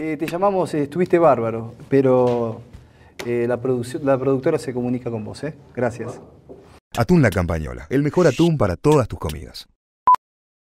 Eh, te llamamos, eh, estuviste bárbaro, pero eh, la, productora se comunica con vos, Gracias. Atún La Campañola, el mejor atún para todas tus comidas.